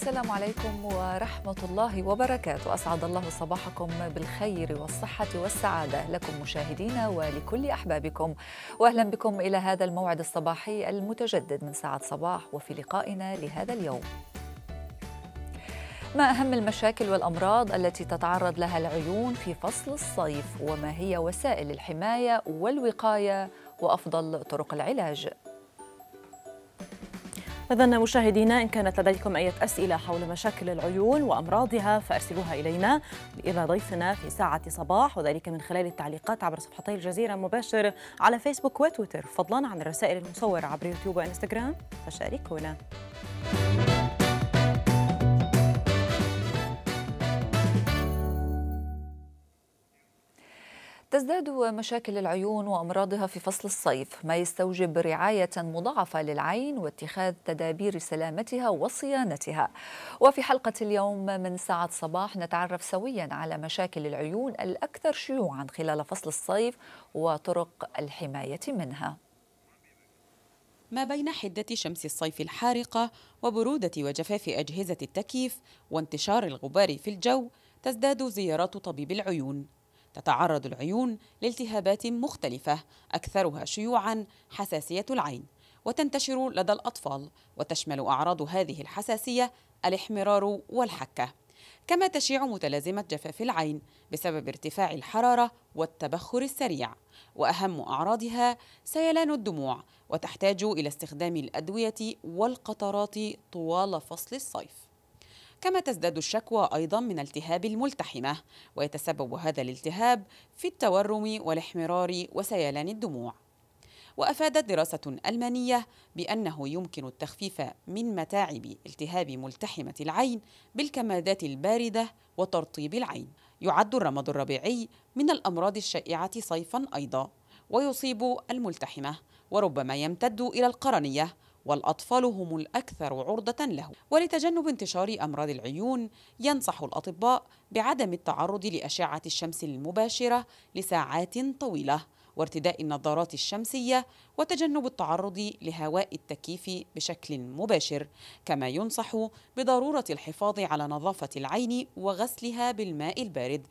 السلام عليكم ورحمة الله وبركاته أسعد الله صباحكم بالخير والصحة والسعادة لكم مشاهدينا ولكل أحبابكم وأهلا بكم إلى هذا الموعد الصباحي المتجدد من ساعة صباح وفي لقائنا لهذا اليوم ما أهم المشاكل والأمراض التي تتعرض لها العيون في فصل الصيف وما هي وسائل الحماية والوقاية وأفضل طرق العلاج إذا مشاهدينا إن كانت لديكم أي أسئلة حول مشاكل العيون وأمراضها فأرسلوها إلينا إلى ضيفنا في ساعة صباح وذلك من خلال التعليقات عبر صفحتي الجزيرة مباشر على فيسبوك وتويتر فضلا عن الرسائل المصورة عبر يوتيوب وإنستغرام فشاركونا. تزداد مشاكل العيون وأمراضها في فصل الصيف ما يستوجب رعاية مضاعفة للعين واتخاذ تدابير سلامتها وصيانتها وفي حلقة اليوم من ساعة صباح نتعرف سويا على مشاكل العيون الأكثر شيوعا خلال فصل الصيف وطرق الحماية منها ما بين حدة شمس الصيف الحارقة وبرودة وجفاف أجهزة التكييف وانتشار الغبار في الجو تزداد زيارات طبيب العيون تتعرض العيون لالتهابات مختلفة أكثرها شيوعا حساسية العين وتنتشر لدى الأطفال وتشمل أعراض هذه الحساسية الاحمرار والحكة كما تشيع متلازمة جفاف العين بسبب ارتفاع الحرارة والتبخر السريع وأهم أعراضها سيلان الدموع وتحتاج إلى استخدام الأدوية والقطرات طوال فصل الصيف كما تزداد الشكوى أيضا من التهاب الملتحمة ويتسبب هذا الالتهاب في التورم والاحمرار وسيلان الدموع وأفادت دراسة ألمانية بأنه يمكن التخفيف من متاعب التهاب ملتحمة العين بالكمادات الباردة وترطيب العين يعد الرمض الربيعي من الأمراض الشائعة صيفا أيضا ويصيب الملتحمة وربما يمتد إلى القرنية والأطفال هم الأكثر عرضة له ولتجنب انتشار أمراض العيون ينصح الأطباء بعدم التعرض لأشعة الشمس المباشرة لساعات طويلة وارتداء النظارات الشمسية وتجنب التعرض لهواء التكييف بشكل مباشر كما ينصح بضرورة الحفاظ على نظافة العين وغسلها بالماء البارد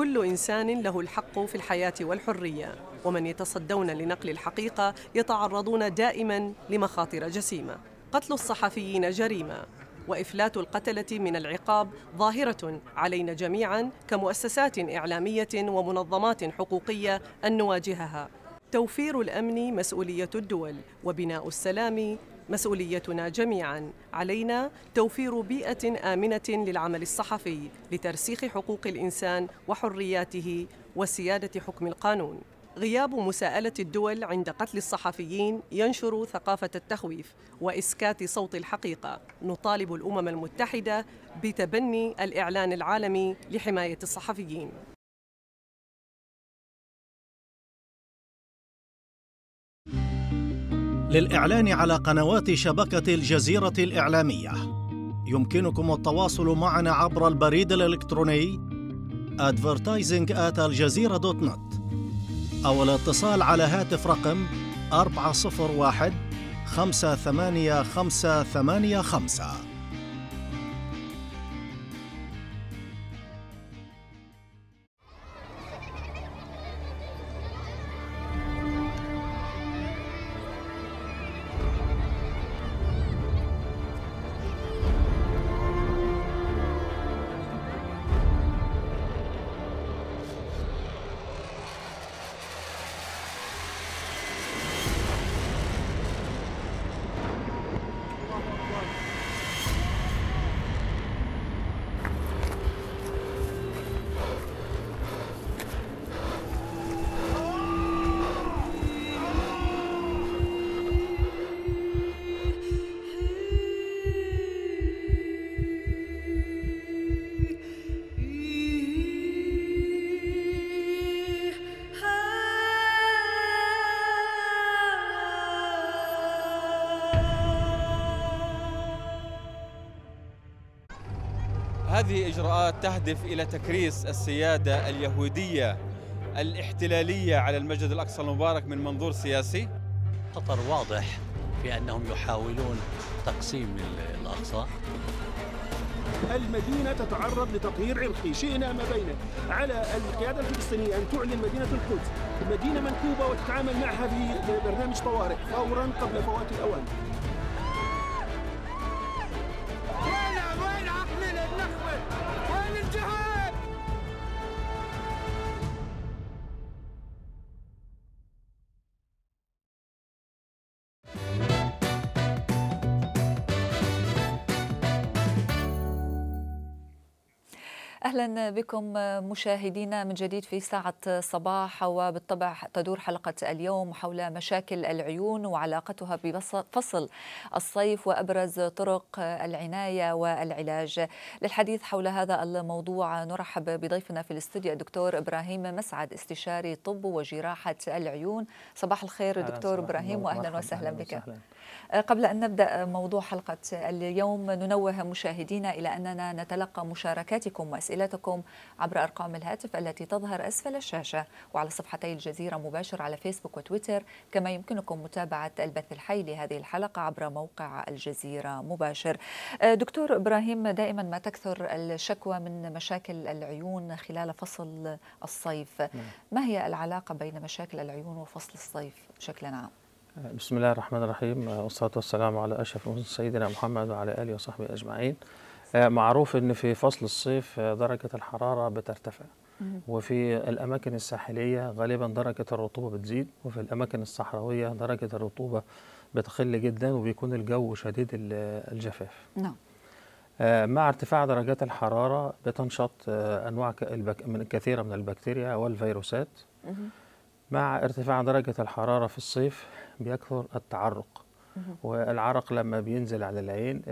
كل إنسان له الحق في الحياة والحرية ومن يتصدون لنقل الحقيقة يتعرضون دائما لمخاطر جسيمة قتل الصحفيين جريمة وإفلات القتلة من العقاب ظاهرة علينا جميعا كمؤسسات إعلامية ومنظمات حقوقية أن نواجهها توفير الأمن مسؤولية الدول وبناء السلام مسؤوليتنا جميعا علينا توفير بيئه امنه للعمل الصحفي لترسيخ حقوق الانسان وحرياته وسياده حكم القانون غياب مساءلة الدول عند قتل الصحفيين ينشر ثقافة التخويف وإسكات صوت الحقيقة. نطالب الأمم المتحدة بتبني الإعلان العالمي لحماية الصحفيين. للإعلان على قنوات شبكة الجزيرة الإعلامية يمكنكم التواصل معنا عبر البريد الإلكتروني advertising at aljazeera.net أو الاتصال على هاتف رقم 401 58585 هذه إجراءات تهدف إلى تكريس السيادة اليهودية الاحتلالية على المسجد الأقصى المبارك من منظور سياسي؟ خطر واضح في أنهم يحاولون تقسيم الأقصى المدينة تتعرض لتطهير عرقي شئنا ما بينه على القيادة الفلسطينية أن تعلن مدينة القدس مدينة منكوبة وتتعامل معها ببرنامج طوارئ فورا قبل فوات الأوان أهلا بكم مشاهدينا من جديد في ساعة صباح وبالطبع تدور حلقة اليوم حول مشاكل العيون وعلاقتها بفصل الصيف وأبرز طرق العناية والعلاج للحديث حول هذا الموضوع نرحب بضيفنا في الاستوديو الدكتور إبراهيم مسعد استشاري طب وجراحة العيون صباح الخير دكتور إبراهيم وأهلا وسهلا بك وسهلاً. أه، قبل أن نبدأ موضوع حلقة اليوم ننوه مشاهدينا إلى أننا نتلقى مشاركاتكم وأسئلة أسئلتكم عبر أرقام الهاتف التي تظهر أسفل الشاشة وعلى صفحتي الجزيرة مباشر على فيسبوك وتويتر كما يمكنكم متابعة البث الحي لهذه الحلقة عبر موقع الجزيرة مباشر أه، دكتور إبراهيم دائما ما تكثر الشكوى من مشاكل العيون خلال فصل الصيف نعم. ما هي العلاقة بين مشاكل العيون وفصل الصيف بشكل عام؟ أه، بسم الله الرحمن الرحيم أه، والصلاة والسلام على أشرف سيدنا محمد وعلى آله وصحبه أجمعين آه، معروف ان في فصل الصيف آه، درجه الحراره بترتفع وفي الاماكن الساحليه غالبا درجه الرطوبه بتزيد وفي الاماكن الصحراويه درجه الرطوبه بتقل جدا وبيكون الجو شديد الجفاف نعم آه، مع ارتفاع درجات الحراره بتنشط انواع من كثيره من البكتيريا والفيروسات مع ارتفاع درجه الحراره في الصيف بيكثر التعرق والعرق لما بينزل على العين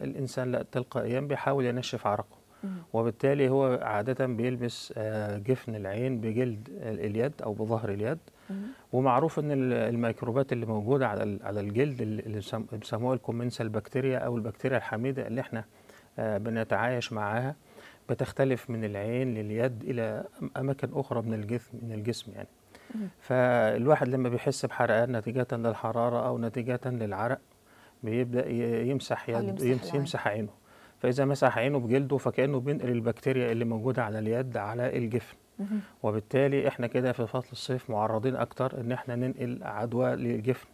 الانسان لا تلقائيا بيحاول ينشف عرقه وبالتالي هو عادة بيلبس آه، جفن العين بجلد اليد أو بظهر اليد ومعروف ان الميكروبات اللي موجوده على على الجلد اللي بيسموها الكومنسال بكتيريا او البكتيريا الحميده اللي احنا آه، بنتعايش معاها بتختلف من العين لليد الى اماكن اخرى من الجسم من الجسم يعني فالواحد لما بيحس بحرقان نتيجة للحرارة أو نتيجة للعرق بيبدأ يمسح آه، يد يمسح, يمسح عينه فإذا مسح عينه بجلده فكأنه بينقل البكتيريا اللي موجودة على اليد على الجفن وبالتالي احنا كده في فصل الصيف معرضين أكتر إن احنا ننقل عدوى للجفن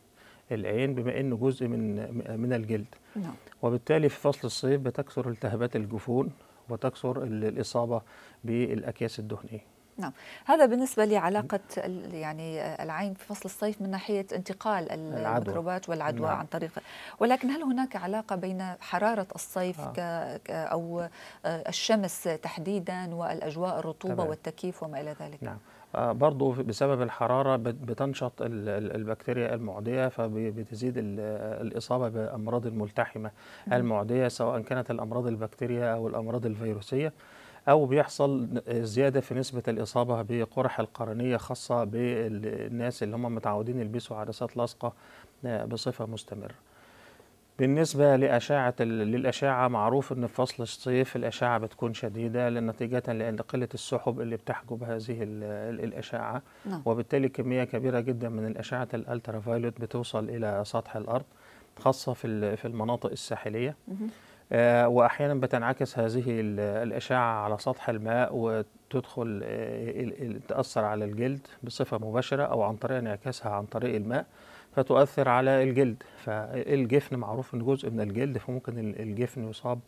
العين بما انه جزء من من الجلد نعم. وبالتالي في فصل الصيف بتكثر التهابات الجفون وتكثر الاصابه بالاكياس الدهنيه نعم هذا بالنسبة لعلاقة يعني آه، العين في فصل الصيف من ناحية انتقال الميكروبات والعدوى نعم. عن طريق ولكن هل هناك علاقة بين حرارة الصيف آه. ك أو آه، الشمس تحديدا والأجواء الرطوبة طبعا. والتكييف وما إلى ذلك نعم آه، برضو بسبب الحرارة بتنشط البكتيريا المعدية فبتزيد الإصابة بأمراض الملتحمة المعدية سواء كانت الأمراض البكتيريا أو الأمراض الفيروسية أو بيحصل زيادة في نسبة الإصابة بقرح القرنية خاصة بالناس اللي هم متعودين يلبسوا عدسات لاصقة آه، بصفة مستمرة بالنسبة لأشعة للأشعة معروف إن في فصل الصيف الأشعة بتكون شديدة نتيجة لأن قلة السحب اللي بتحجب هذه الأشعة لا. نعم. وبالتالي كمية كبيرة جدا من الأشعة الألترافايولوت بتوصل إلى سطح الأرض خاصة في في المناطق الساحلية مه. آه، واحيانا بتنعكس هذه الاشعه على سطح الماء وتدخل آه، تاثر على الجلد بصفه مباشره او عن طريق انعكاسها عن طريق الماء فتؤثر على الجلد فالجفن معروف انه جزء من الجلد فممكن الجفن يصاب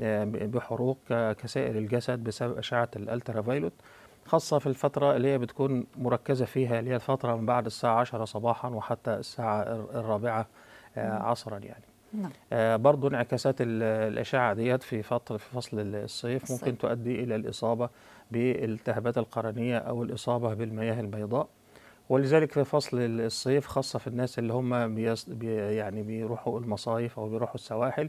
آه، بحروق كسائر الجسد بسبب اشعه الالترا فايلوت خاصة في الفترة اللي هي بتكون مركزة فيها اللي هي الفترة من بعد الساعة 10 صباحا وحتى الساعة الرابعة عصرا يعني نعم. آه، برضو انعكاسات الأشعة ديت في فترة في فصل الصيف ممكن تؤدي إلى الإصابة بالتهابات القرنية أو الإصابة بالمياه البيضاء ولذلك في فصل الصيف خاصة في الناس اللي هم بيص... بي يعني بيروحوا المصايف أو بيروحوا السواحل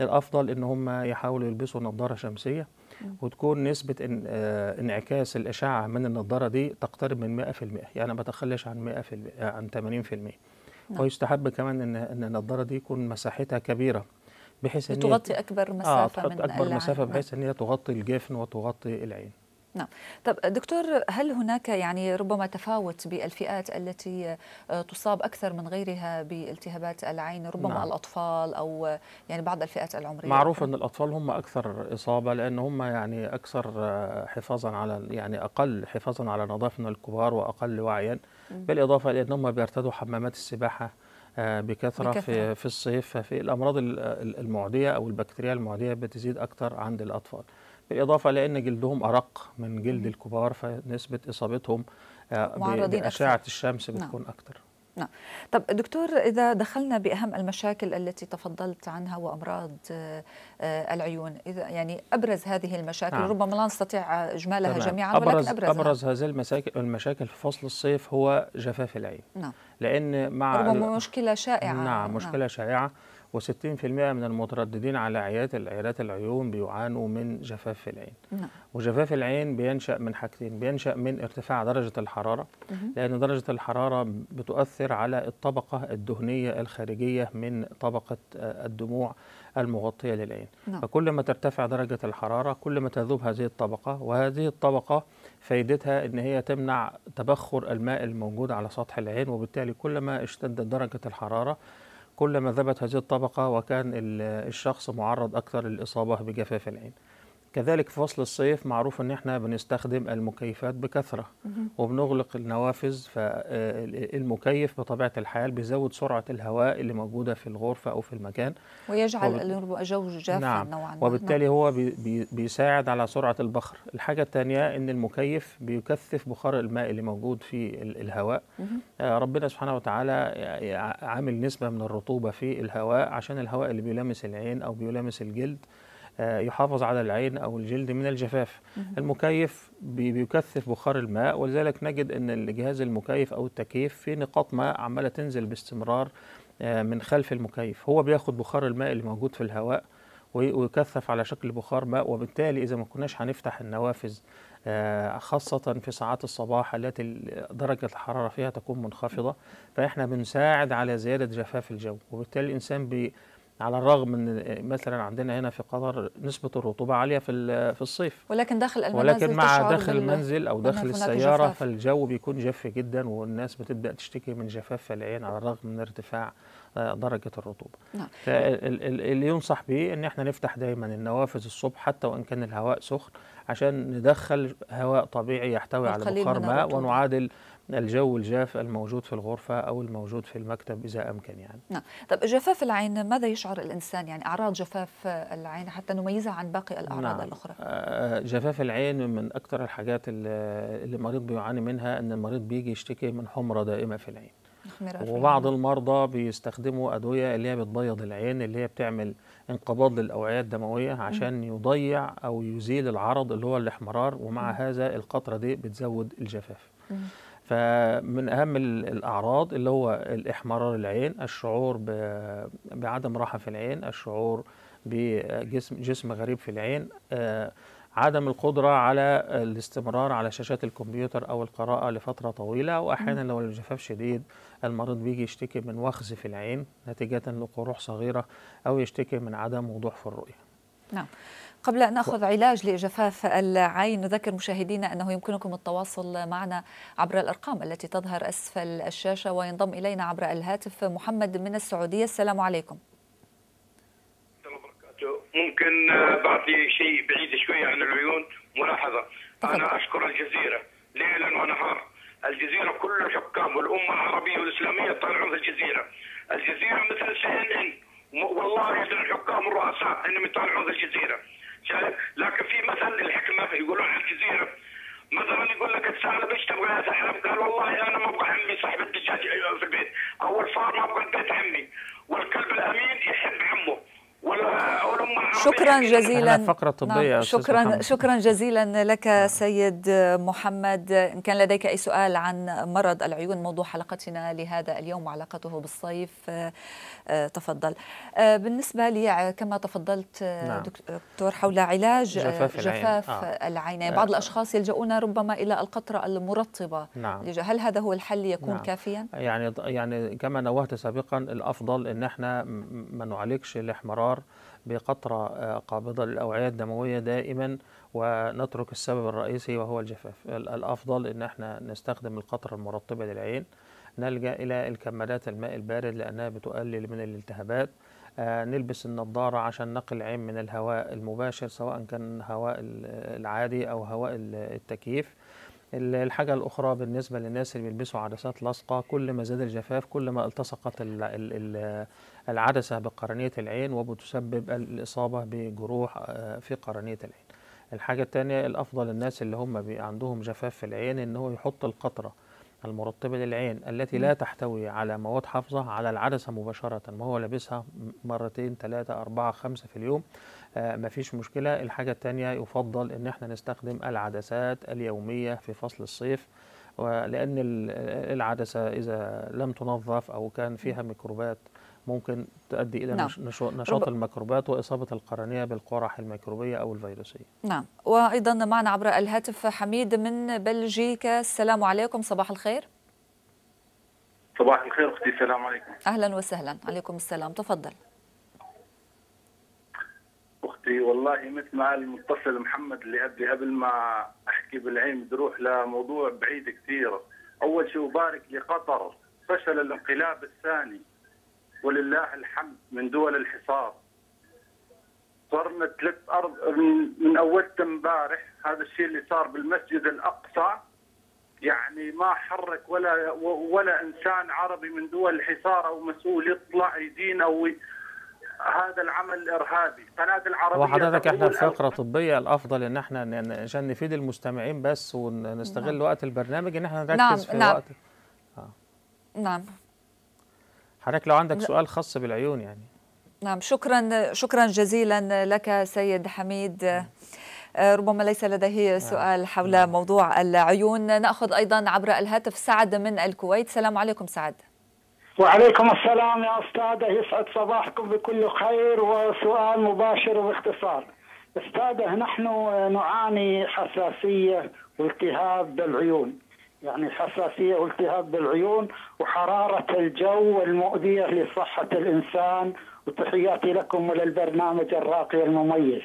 الأفضل إن هم يحاولوا يلبسوا نظارة شمسية نعم. وتكون نسبة إن... آه... انعكاس الأشعة من النظارة دي تقترب من 100% يعني ما تخليش عن 100% عن 80% نعم. ويستحب كمان ان ان النضاره دي يكون مساحتها كبيره بحيث ان تغطي اكبر آه، مسافه آه من اكبر العين. مسافه بحيث نعم. ان هي تغطي الجفن وتغطي العين نعم طب دكتور هل هناك يعني ربما تفاوت بالفئات التي آه، تصاب اكثر من غيرها بالتهابات العين ربما نعم. الاطفال او يعني بعض الفئات العمريه معروف ان الاطفال هم اكثر اصابه لان هم يعني اكثر آه، حفاظا على يعني اقل حفاظا على نظافه الكبار واقل وعيا بالاضافه الى انهم بيرتدوا حمامات السباحه بكثرة, آه، بكثرة في, في الصيف في الأمراض المعدية أو البكتيريا المعدية بتزيد أكثر عند الأطفال بالإضافة لأن جلدهم أرق من جلد الكبار فنسبة إصابتهم آه، بأشعة الشمس نعم. بتكون نعم. أكثر نعم طب دكتور إذا دخلنا بأهم المشاكل التي تفضلت عنها وأمراض آه، آه، العيون إذا يعني أبرز هذه المشاكل نعم. ربما لا نستطيع إجمالها جميعا أبرز ولكن أبرز أبرز هذه المشاكل, المشاكل في فصل الصيف هو جفاف العين نعم. لأن مع ربما مشكلة شائعة نعم مشكلة نعم. شائعة و60% من المترددين على عيادات العيادات العيون بيعانوا من جفاف في العين نعم. وجفاف العين بينشا من حاجتين بينشا من ارتفاع درجه الحراره مه. لان درجه الحراره بتؤثر على الطبقه الدهنيه الخارجيه من طبقه آه، الدموع المغطيه للعين نعم. فكل ما ترتفع درجه الحراره كل ما تذوب هذه الطبقه وهذه الطبقه فائدتها ان هي تمنع تبخر الماء الموجود على سطح العين وبالتالي كلما اشتدت درجه الحراره كل ما ذبت هذه الطبقة وكان الشخص معرض أكثر للإصابة بجفاف العين كذلك في فصل الصيف معروف ان احنا بنستخدم المكيفات بكثره وبنغلق النوافذ فالمكيف آه، بطبيعه الحال بيزود سرعه الهواء اللي موجوده في الغرفه او في المكان ويجعل وب... الجو جافا نعم. نوعا ما وبالتالي نعم. هو بي... بيساعد على سرعه البخر الحاجه الثانيه ان المكيف بيكثف بخار الماء اللي موجود في الهواء آه ربنا سبحانه وتعالى عامل نسبه من الرطوبه في الهواء عشان الهواء اللي بيلامس العين او بيلامس الجلد آه، يحافظ على العين أو الجلد من الجفاف المكيف بيكثف بخار الماء ولذلك نجد أن الجهاز المكيف أو التكييف في نقاط ماء عمالة تنزل باستمرار آه، من خلف المكيف هو بياخد بخار الماء اللي موجود في الهواء ويكثف على شكل بخار ماء وبالتالي إذا ما كناش هنفتح النوافذ آه، خاصة في ساعات الصباح التي درجة الحرارة فيها تكون منخفضة فإحنا بنساعد على زيادة جفاف الجو وبالتالي الإنسان بي على الرغم من مثلا عندنا هنا في قطر نسبة الرطوبة عالية في في الصيف ولكن داخل المنزل ولكن مع داخل المنزل أو داخل السيارة جفاف. فالجو بيكون جاف جدا والناس بتبدأ تشتكي من جفاف العين على الرغم من ارتفاع آه، درجة الرطوبة نعم. اللي ينصح به أن احنا نفتح دايما النوافذ الصبح حتى وإن كان الهواء سخن عشان ندخل هواء طبيعي يحتوي على بخار ماء ونعادل الجو الجاف الموجود في الغرفة أو الموجود في المكتب إذا أمكن يعني نعم طب جفاف العين ماذا يشعر الإنسان يعني أعراض جفاف العين حتى نميزها عن باقي الأعراض نعم. الأخرى آه، آه، جفاف العين من أكثر الحاجات اللي المريض بيعاني منها أن المريض بيجي يشتكي من حمرة دائمة في العين وبعض المرضى بيستخدموا أدوية اللي هي بتبيض العين اللي هي بتعمل انقباض للأوعية الدموية عشان يضيع أو يزيل العرض اللي هو الاحمرار ومع هذا القطرة دي بتزود الجفاف فمن اهم الاعراض اللي هو الاحمرار العين الشعور بعدم راحه في العين الشعور بجسم جسم غريب في العين آه، عدم القدرة على الاستمرار على شاشات الكمبيوتر أو القراءة لفترة طويلة وأحيانا لو الجفاف شديد المريض بيجي يشتكي من وخز في العين نتيجة لقروح صغيرة أو يشتكي من عدم وضوح في الرؤية نعم قبل أن نأخذ علاج لجفاف العين نذكر مشاهدينا أنه يمكنكم التواصل معنا عبر الأرقام التي تظهر أسفل الشاشة وينضم إلينا عبر الهاتف محمد من السعودية السلام عليكم ممكن بعد شيء بعيد شوية عن العيون ملاحظة أنا أشكر الجزيرة ليلا ونهار الجزيرة كل الحكام والأمة العربية والإسلامية طالعون في الجزيرة الجزيرة مثل سي إن إن والله يدعو الحكام الرؤساء أنهم يطالعون في الجزيرة لكن في مثل الحكمه يقولون على الجزيره مثلا يقول لك تساله ايش تبغى هذا حرم؟ قال والله انا ما ابغى عمي صاحب الدجاج في البيت او الفار ما ابغى البيت عمي والكلب الامين يحب عمه شكرا يعني. جزيلا فقرة طبية نعم. شكرا محمد. شكرا جزيلا لك سيد محمد إن كان لديك أي سؤال عن مرض العيون موضوع حلقتنا لهذا اليوم وعلاقته بالصيف آه، آه، تفضل آه، بالنسبة لي كما تفضلت نعم. دكتور حول علاج جفاف, جفاف العين. العينين آه. بعض الأشخاص يلجؤون ربما إلى القطرة المرطبة نعم. هل هذا هو الحل يكون نعم. كافيا؟ يعني يعني كما نوهت سابقا الأفضل أن احنا ما نعالجش الاحمرار السعار بقطرة آه، قابضة للأوعية الدموية دائما ونترك السبب الرئيسي وهو الجفاف الأفضل إن احنا نستخدم القطرة المرطبة للعين نلجأ إلى الكمادات الماء البارد لأنها بتقلل من الالتهابات آه نلبس النظاره عشان نقل العين من الهواء المباشر سواء كان هواء العادي أو هواء التكييف الحاجة الأخرى بالنسبة للناس اللي بيلبسوا عدسات لاصقة كل ما زاد الجفاف كل ما التصقت العدسة بقرنية العين وبتسبب الإصابة بجروح آه، في قرنية العين الحاجة الثانية الأفضل الناس اللي هم عندهم جفاف في العين إن هو يحط القطرة المرطبة للعين التي لا تحتوي على مواد حافظة على العدسة مباشرة وهو لابسها مرتين ثلاثة أربعة خمسة في اليوم آه، ما فيش مشكلة الحاجة التانية يفضل ان احنا نستخدم العدسات اليومية في فصل الصيف ولأن العدسة إذا لم تنظف أو كان فيها ميكروبات ممكن تؤدي الى نعم. نشاط رب... الميكروبات واصابه القرنيه بالقرح الميكروبيه او الفيروسيه. نعم، وايضا معنا عبر الهاتف حميد من بلجيكا، السلام عليكم صباح الخير. صباح الخير اختي السلام عليكم. اهلا وسهلا، عليكم السلام، تفضل. قصدي والله مثل ما قال المتصل محمد اللي قبلي قبل ما احكي بالعين بروح لموضوع بعيد كثير اول شيء ابارك لقطر فشل الانقلاب الثاني ولله الحمد من دول الحصار صرنا ثلاث ارض من اول امبارح هذا الشيء اللي صار بالمسجد الاقصى يعني ما حرك ولا ولا انسان عربي من دول الحصار او مسؤول يطلع يدين او هذا العمل الارهابي قناه العربيه وحضرتك احنا في فقره طبيه الافضل ان احنا عشان نفيد المستمعين بس ونستغل نعم. وقت البرنامج ان احنا نركز نعم. في نعم. وقت آه. نعم حضرتك لو عندك سؤال خاص بالعيون يعني نعم شكرا شكرا جزيلا لك سيد حميد نعم. آه، ربما ليس لديه نعم. سؤال حول نعم. موضوع العيون ناخذ ايضا عبر الهاتف سعد من الكويت السلام عليكم سعد وعليكم السلام يا أستاذة يسعد صباحكم بكل خير وسؤال مباشر وباختصار أستاذة نحن نعاني حساسية والتهاب بالعيون يعني حساسية والتهاب بالعيون وحرارة الجو المؤذية لصحة الإنسان وتحياتي لكم وللبرنامج الراقي المميز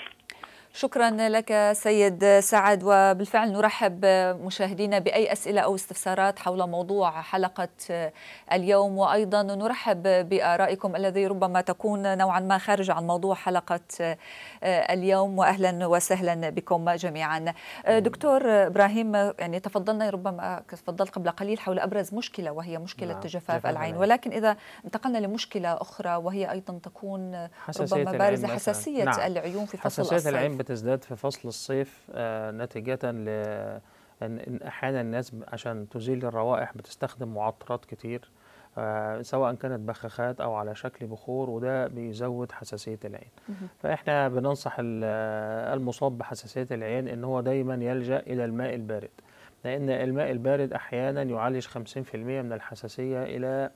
شكرا لك سيد سعد وبالفعل نرحب مشاهدينا باي اسئله او استفسارات حول موضوع حلقه اليوم وايضا نرحب بارائكم الذي ربما تكون نوعا ما خارج عن موضوع حلقه اليوم واهلا وسهلا بكم جميعا. دكتور ابراهيم يعني تفضلنا ربما تفضل قبل قليل حول ابرز مشكله وهي مشكله نعم. جفاف العين ولكن اذا انتقلنا لمشكله اخرى وهي ايضا تكون ربما بارزه حساسيه نعم. العيون في فصل حساسية العين تزداد في فصل الصيف آه، نتيجة لأن احيانا الناس عشان تزيل الروائح بتستخدم معطرات كتير آه، سواء كانت بخاخات او على شكل بخور وده بيزود حساسيه العين فاحنا بننصح المصاب بحساسيه العين ان هو دايما يلجا الى الماء البارد لان الماء البارد احيانا يعالج 50% من الحساسيه الى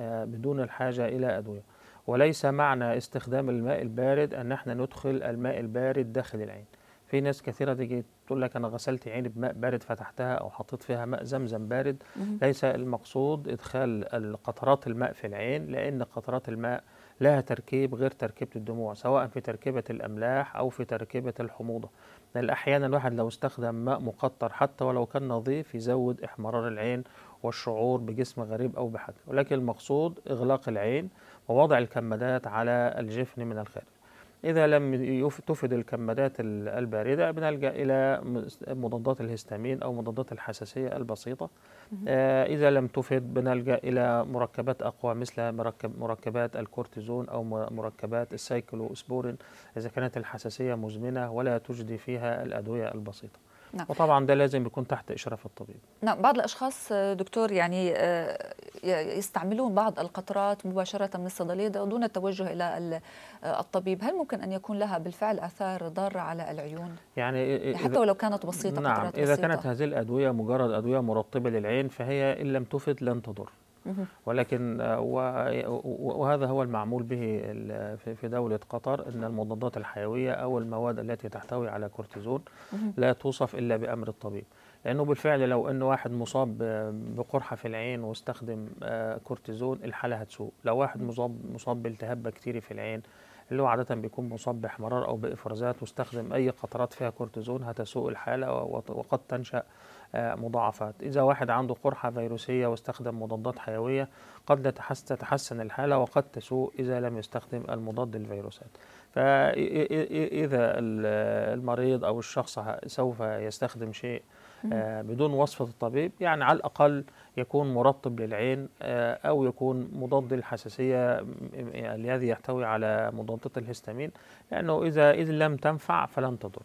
آه، بدون الحاجه الى ادويه وليس معنى استخدام الماء البارد ان احنا ندخل الماء البارد داخل العين في ناس كثيرة تيجي تقول لك أنا غسلت عيني بماء بارد فتحتها أو حطيت فيها ماء زمزم بارد ليس المقصود إدخال قطرات الماء في العين لأن قطرات الماء لها تركيب غير تركيبة الدموع سواء في تركيبة الأملاح أو في تركيبة الحموضة لأن أحيانا الواحد لو استخدم ماء مقطر حتى ولو كان نظيف يزود إحمرار العين والشعور بجسم غريب أو بحاجة ولكن المقصود إغلاق العين ووضع الكمادات على الجفن من الخارج إذا لم تفد الكمادات الباردة بنلجأ إلى مضادات الهستامين أو مضادات الحساسية البسيطة آه، إذا لم تفد بنلجأ إلى مركبات أقوى مثل مركب مركبات الكورتيزون أو مركبات إسبورين إذا كانت الحساسية مزمنة ولا تجدي فيها الأدوية البسيطة نعم. وطبعا ده لازم يكون تحت إشراف الطبيب نعم بعض الأشخاص دكتور يعني آه، يستعملون بعض القطرات مباشرة من الصيدلية دون التوجه إلى آه، الطبيب هل ممكن أن يكون لها بالفعل آثار ضارة على العيون؟ يعني حتى ولو كانت بسيطة نعم إذا بسيطة. كانت هذه الأدوية مجرد أدوية مرطبة للعين فهي إن لم تفد لن تضر ولكن آه، وهذا هو المعمول به في دولة قطر أن المضادات الحيوية أو المواد التي تحتوي على كورتيزون لا توصف إلا بأمر الطبيب لأنه بالفعل لو أن واحد مصاب بقرحة في العين واستخدم آه، كورتيزون الحالة هتسوء لو واحد مصاب مصاب بالتهاب بكتيري في العين اللي هو عادة بيكون مصاب باحمرار أو بإفرازات واستخدم أي قطرات فيها كورتيزون هتسوء الحالة وقد تنشأ آه، مضاعفات إذا واحد عنده قرحة فيروسية واستخدم مضادات حيوية قد تتحسن الحالة وقد تسوء إذا لم يستخدم المضاد للفيروسات فإذا المريض أو الشخص سوف يستخدم شيء آه، بدون وصفة الطبيب يعني على الأقل يكون مرطب للعين آه، أو يكون مضاد للحساسية الذي يحتوي على مضادات الهستامين لأنه إذا إذا لم تنفع فلن تضر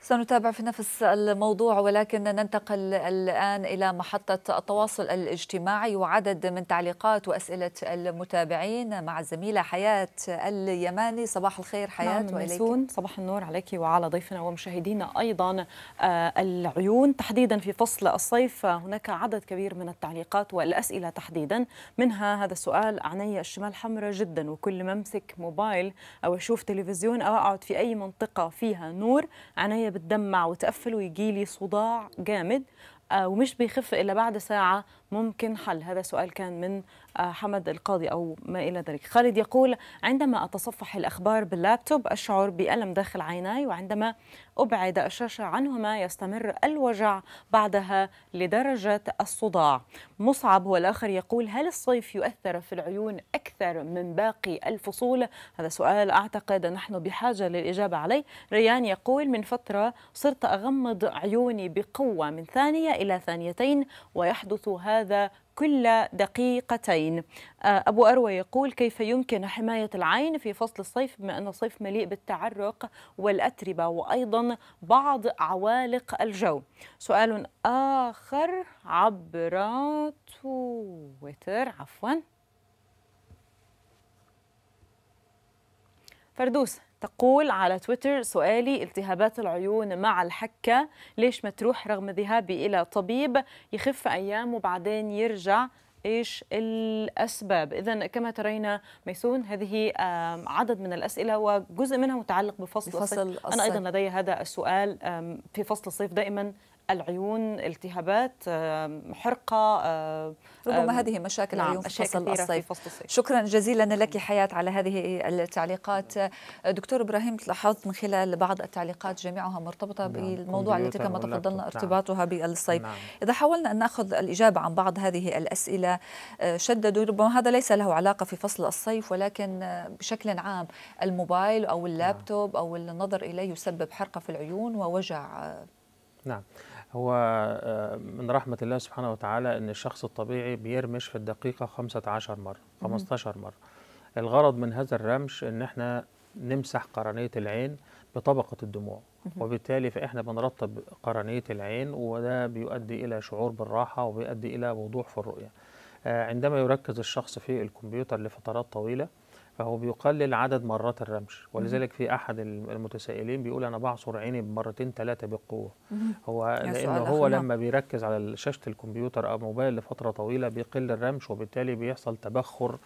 سنتابع في نفس الموضوع ولكن ننتقل الآن إلى محطة التواصل الاجتماعي وعدد من تعليقات وأسئلة المتابعين مع الزميلة حياة اليماني صباح الخير حياة نعم، وإليك صباح النور عليك وعلى ضيفنا ومشاهدينا أيضا آه، العيون تحديدا في فصل الصيف هناك عدد كبير من التعليقات والأسئلة تحديدا منها هذا السؤال عيني الشمال حمراء جدا وكل ما امسك موبايل أو أشوف تلفزيون أو أقعد في أي منطقة فيها نور عيني بتدمع وتقفل ويجي لي صداع جامد آه، ومش بيخف الا بعد ساعه ممكن حل هذا سؤال كان من حمد القاضي أو ما إلى ذلك خالد يقول عندما أتصفح الأخبار باللابتوب أشعر بألم داخل عيناي وعندما أبعد الشاشة عنهما يستمر الوجع بعدها لدرجة الصداع مصعب والآخر يقول هل الصيف يؤثر في العيون أكثر من باقي الفصول؟ هذا سؤال أعتقد نحن بحاجة للإجابة عليه ريان يقول من فترة صرت أغمض عيوني بقوة من ثانية إلى ثانيتين ويحدث هذا كل دقيقتين آه، أبو أروى يقول كيف يمكن حماية العين في فصل الصيف بما أن الصيف مليء بالتعرق والأتربة وأيضا بعض عوالق الجو سؤال آخر عبر تويتر عفوا فردوس تقول على تويتر سؤالي التهابات العيون مع الحكة ليش ما تروح رغم ذهابي إلى طبيب يخف أيام وبعدين يرجع ايش الاسباب اذا كما ترينا ميسون هذه عدد من الاسئله وجزء منها متعلق بفصل, بفصل الصيف. الصيف انا ايضا لدي هذا السؤال في فصل الصيف دائما العيون التهابات آه، حرقه آه، ربما هذه مشاكل نعم، العيون في فصل الصيف في فصل الصيف. شكرا جزيلا لك حياه على هذه التعليقات دكتور ابراهيم لاحظت من خلال بعض التعليقات جميعها مرتبطه نعم. بالموضوع التي كما تفضلنا ارتباطها نعم. بالصيف نعم. اذا حاولنا ان ناخذ الاجابه عن بعض هذه الاسئله آه، شددوا ربما هذا ليس له علاقه في فصل الصيف ولكن بشكل عام الموبايل او نعم. اللابتوب او النظر اليه يسبب حرقه في العيون ووجع نعم هو آه، من رحمة الله سبحانه وتعالى أن الشخص الطبيعي بيرمش في الدقيقة 15 مرة 15 مرة الغرض من هذا الرمش أن احنا نمسح قرنية العين بطبقة الدموع وبالتالي فإحنا بنرطب قرنية العين وده بيؤدي إلى شعور بالراحة وبيؤدي إلى وضوح في الرؤية آه، عندما يركز الشخص في الكمبيوتر لفترات طويلة فهو بيقلل عدد مرات الرمش ولذلك في احد المتسائلين بيقول انا بعصر عيني بمرتين ثلاثه بالقوه هو لان هو لما بيركز على شاشه الكمبيوتر او موبايل لفتره طويله بيقل الرمش وبالتالي بيحصل تبخر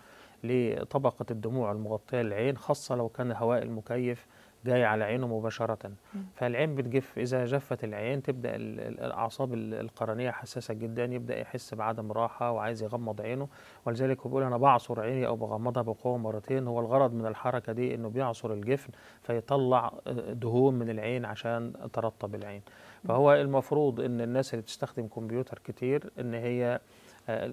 لطبقه الدموع المغطيه للعين خاصه لو كان هواء المكيف جاي على عينه مباشرة فالعين بتجف إذا جفت العين تبدأ الأعصاب القرنية حساسة جدا يبدأ يحس بعدم راحة وعايز يغمض عينه ولذلك هو بيقول أنا بعصر عيني أو بغمضها بقوة مرتين هو الغرض من الحركة دي إنه بيعصر الجفن فيطلع آه، دهون من العين عشان ترطب العين فهو المفروض إن الناس اللي بتستخدم كمبيوتر كتير إن هي آه،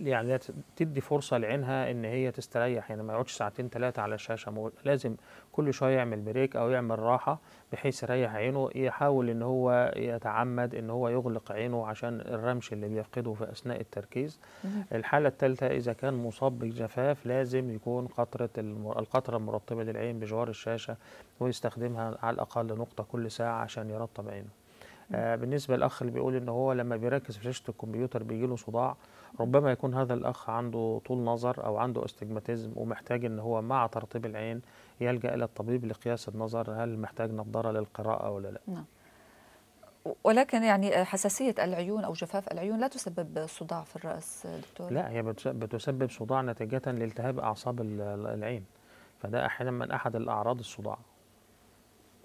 يعني تدي فرصه لعينها ان هي تستريح يعني ما يقعدش ساعتين ثلاثه على الشاشه لازم كل شويه يعمل بريك او يعمل راحه بحيث يريح عينه يحاول ان هو يتعمد ان هو يغلق عينه عشان الرمش اللي بيفقده في اثناء التركيز الحاله الثالثه اذا كان مصاب بجفاف لازم يكون قطره القطره المرطبه للعين بجوار الشاشه ويستخدمها على الاقل نقطه كل ساعه عشان يرطب عينه آه، بالنسبه للاخ اللي بيقول ان هو لما بيركز في شاشه الكمبيوتر بيجي له صداع ربما يكون هذا الاخ عنده طول نظر او عنده استجماتيزم ومحتاج ان هو مع ترطيب العين يلجا الى الطبيب لقياس النظر هل محتاج نظاره للقراءه ولا لا نعم. ولكن يعني حساسية العيون أو جفاف العيون لا تسبب صداع في الرأس دكتور لا هي بتسبب صداع نتيجة لالتهاب أعصاب العين فده أحيانا من أحد الأعراض الصداع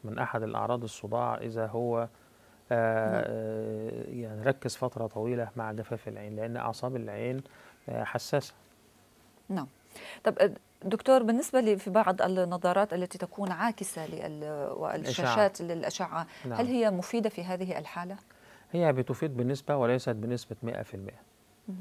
من أحد الأعراض الصداع إذا هو آه، آه، يعني ركز فترة طويلة مع جفاف العين لأن أعصاب العين آه، حساسة نعم طب دكتور بالنسبة لي في بعض النظارات التي تكون عاكسة والشاشات للأشعة نعم. هل هي مفيدة في هذه الحالة؟ هي بتفيد بنسبة وليست بنسبة 100%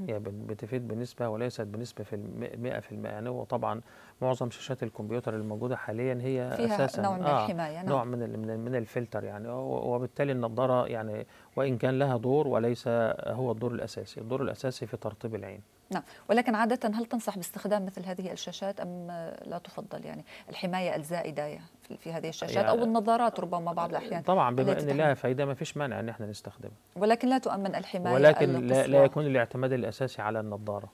يعني بتفيد بنسبة وليست بنسبة في 100% يعني هو طبعا معظم شاشات الكمبيوتر الموجودة حاليا هي فيها أساسا نوع من آه الحماية نعم. نوع من من الفلتر يعني وبالتالي النظارة يعني وإن كان لها دور وليس هو الدور الأساسي الدور الأساسي في ترطيب العين نعم ولكن عادة هل تنصح باستخدام مثل هذه الشاشات أم لا تفضل يعني الحماية الزائدة في هذه الشاشات يعني أو النظارات ربما بعض الأحيان طبعا بما أن لها فائدة ما فيش مانع أن احنا نستخدمها ولكن لا تؤمن الحماية ولكن لا, لا يكون الاعتماد الأساسي على النظارة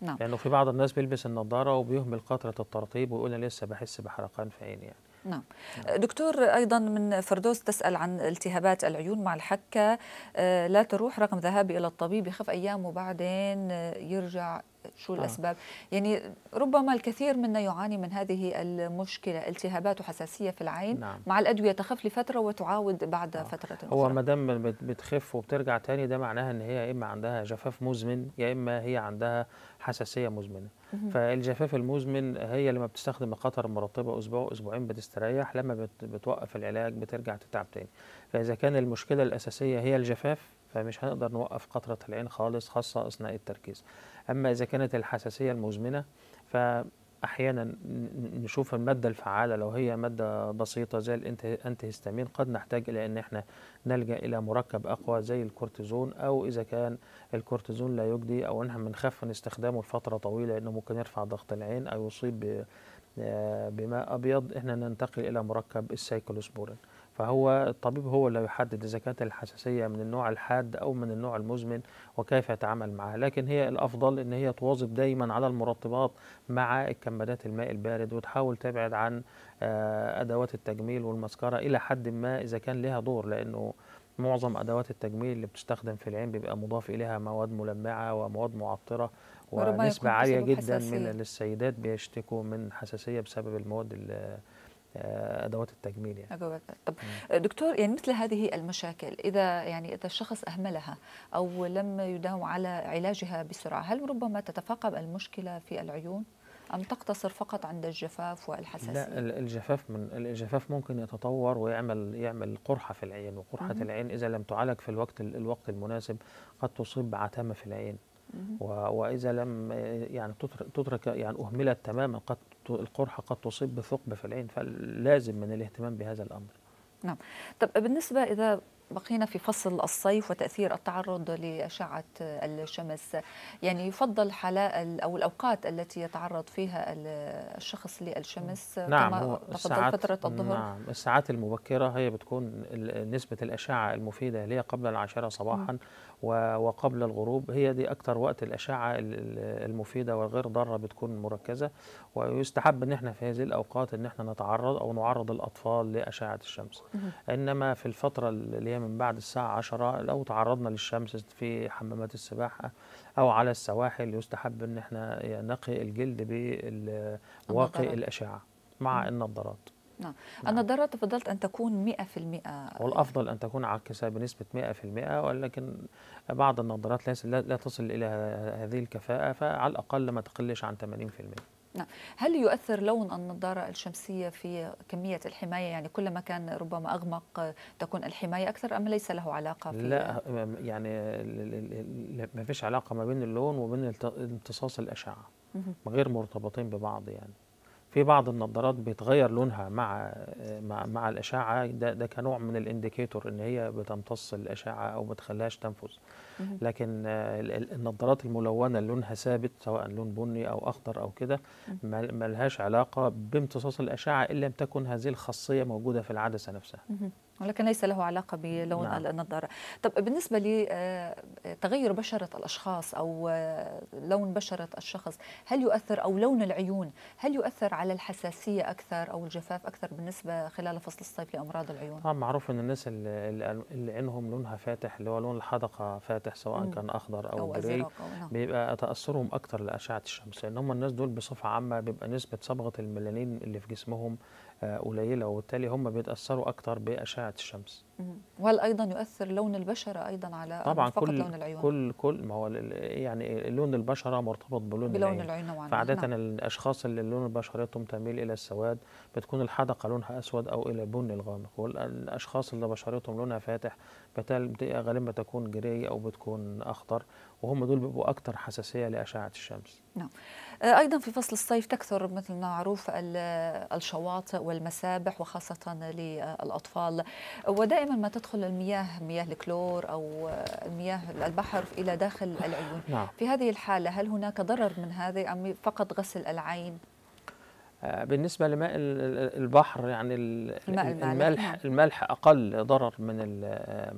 نعم لأنه في بعض الناس بيلبس النظارة وبيهمل قطرة الترطيب ويقول أنا لسه بحس بحرقان في عيني يعني نعم دكتور أيضا من فردوس تسأل عن التهابات العيون مع الحكة آه، لا تروح رقم ذهابي إلى الطبيب يخف أيام وبعدين آه، يرجع شو آه. الأسباب آه. يعني ربما الكثير منا يعاني من هذه المشكلة التهابات وحساسية في العين نعم. مع الأدوية تخف لفترة وتعاود بعد آه. فترة هو ما دام بتخف وبترجع تاني ده معناها إن هي يا إما عندها جفاف مزمن يا إما هي عندها حساسية مزمنة فالجفاف المزمن هي لما بتستخدم قطر مرطبة أسبوع أسبوعين بتستريح لما بتوقف العلاج بترجع تتعب تاني فإذا كان المشكلة الأساسية هي الجفاف فمش هنقدر نوقف قطرة العين خالص خاصة أثناء التركيز أما إذا كانت الحساسية المزمنة فأحيانا نشوف المادة الفعالة لو هي مادة بسيطة زي الأنتهستامين قد نحتاج إلى أن احنا نلجأ إلى مركب أقوى زي الكورتيزون أو إذا كان الكورتيزون لا يجدي أو إحنا بنخاف من استخدامه لفترة طويلة لأنه ممكن يرفع ضغط العين أو يصيب آه، بماء أبيض إحنا ننتقل إلى مركب السايكلوسبورين فهو الطبيب هو اللي يحدد إذا كانت الحساسية من النوع الحاد أو من النوع المزمن وكيف يتعامل معها لكن هي الأفضل أن هي تواظب دايما على المرطبات مع الكمادات الماء البارد وتحاول تبعد عن آه، أدوات التجميل والمسكرة إلى حد ما إذا كان لها دور لأنه معظم أدوات التجميل اللي بتستخدم في العين بيبقى مضاف إليها مواد ملمعة ومواد معطرة ونسبة عالية جدا حساسية. من السيدات بيشتكوا من حساسية بسبب المواد اللي آه، ادوات التجميل يعني طب دكتور يعني مثل هذه المشاكل اذا يعني اذا الشخص اهملها او لم يداوم على علاجها بسرعه هل ربما تتفاقم المشكله في العيون ام تقتصر فقط عند الجفاف والحساسيه لا الجفاف من الجفاف ممكن يتطور ويعمل يعمل قرحه في العين وقرحه مم. العين اذا لم تعالج في الوقت الوقت المناسب قد تصيب بعتامه في العين واذا لم يعني تترك يعني اهملت تماما قد القرحة قد تصيب بثقب في العين فلازم من الاهتمام بهذا الأمر نعم طب بالنسبة إذا بقينا في فصل الصيف وتأثير التعرض لأشعة الشمس يعني يفضل حالات أو الأوقات التي يتعرض فيها الشخص للشمس نعم كما تفضل فترة الظهر نعم الساعات المبكرة هي بتكون نسبة الأشعة المفيدة اللي هي قبل العاشرة صباحا م. وقبل الغروب هي دي أكثر وقت الأشعة المفيدة والغير ضارة بتكون مركزة ويستحب أن احنا في هذه الأوقات أن احنا نتعرض أو نعرض الأطفال لأشعة الشمس م. إنما في الفترة اللي العصرية من بعد الساعة 10 لو تعرضنا للشمس في حمامات السباحة أو على السواحل يستحب أن احنا نقي الجلد بواقي الأشعة مع النظارات نعم. نعم النظارات تفضلت أن تكون 100% والأفضل أن تكون عاكسة بنسبة 100% ولكن بعض النظارات لا تصل إلى هذه الكفاءة فعلى الأقل ما تقلش عن 80% نعم هل يؤثر لون النظارة الشمسية في كمية الحماية يعني كلما كان ربما أغمق تكون الحماية أكثر أم ليس له علاقة في لا يعني ما فيش علاقة ما بين اللون وبين امتصاص الأشعة غير مرتبطين ببعض يعني في بعض النظارات بيتغير لونها مع مع مع الاشعه ده ده كنوع من الانديكيتور ان هي بتمتص الاشعه او ما تخليهاش تنفذ لكن النظارات الملونه اللي لونها ثابت سواء لون بني او اخضر او كده ما لهاش علاقه بامتصاص الاشعه ان لم تكن هذه الخاصيه موجوده في العدسه نفسها ولكن ليس له علاقة بلون نعم. النظارة طب بالنسبة لتغير آه، بشرة الأشخاص أو آه، لون بشرة الشخص هل يؤثر أو لون العيون هل يؤثر على الحساسية أكثر أو الجفاف أكثر بالنسبة خلال فصل الصيف لأمراض العيون طبعا معروف أن الناس اللي عينهم لونها فاتح اللي هو لون الحدقة فاتح سواء مم. كان أخضر أو, أو جري نعم. بيبقى تأثرهم أكثر لأشعة الشمس لأن هم الناس دول بصفة عامة بيبقى نسبة صبغة الميلانين اللي في جسمهم آه، قليله وبالتالي هم بيتاثروا اكثر باشعه الشمس وهل ايضا يؤثر لون البشره ايضا على طبعا فقط كل لون العيون كل كل ما هو إيه يعني لون البشره مرتبط بلون, بلون العين, العين فعاده نعم. الاشخاص اللي لون بشرتهم تميل الى السواد بتكون الحدقه لونها اسود او الى بني الغامق والاشخاص اللي بشرتهم لونها فاتح بتال غالبا تكون جري او بتكون اخضر وهم دول بيبقوا اكثر حساسيه لاشعه الشمس نعم آه، ايضا في فصل الصيف تكثر مثل ما معروف الشواطئ والمسابح وخاصه للاطفال ودائما ما تدخل المياه مياه الكلور او مياه البحر الى داخل العيون نعم. في هذه الحاله هل هناك ضرر من هذه ام فقط غسل العين آه، بالنسبة لماء البحر يعني نعم. الملح الملح أقل ضرر من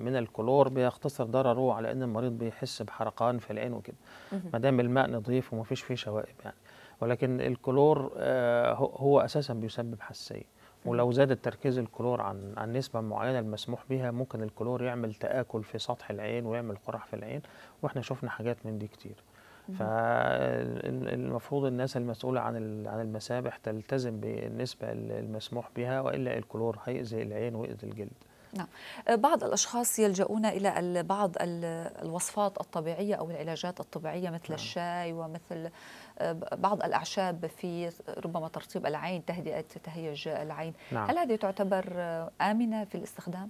من الكلور بيختصر ضرره على إن المريض بيحس بحرقان في العين وكده ما دام الماء نظيف وما فيش فيه شوائب يعني ولكن الكلور آه، هو أساسا بيسبب حساسية ولو زاد تركيز الكلور عن عن نسبة معينة المسموح بها ممكن الكلور يعمل تآكل في سطح العين ويعمل قرح في العين واحنا شفنا حاجات من دي كتير فالمفروض الناس المسؤوله عن عن المسابح تلتزم بالنسبه المسموح بها والا الكلور هيأذي العين ويأذي الجلد. نعم آه، بعض الأشخاص يلجؤون إلى بعض الوصفات الطبيعية أو العلاجات الطبيعية مثل نعم. الشاي ومثل آه، بعض الأعشاب في ربما ترطيب العين تهدئة تهيج العين نعم. هل هذه تعتبر آمنة في الاستخدام؟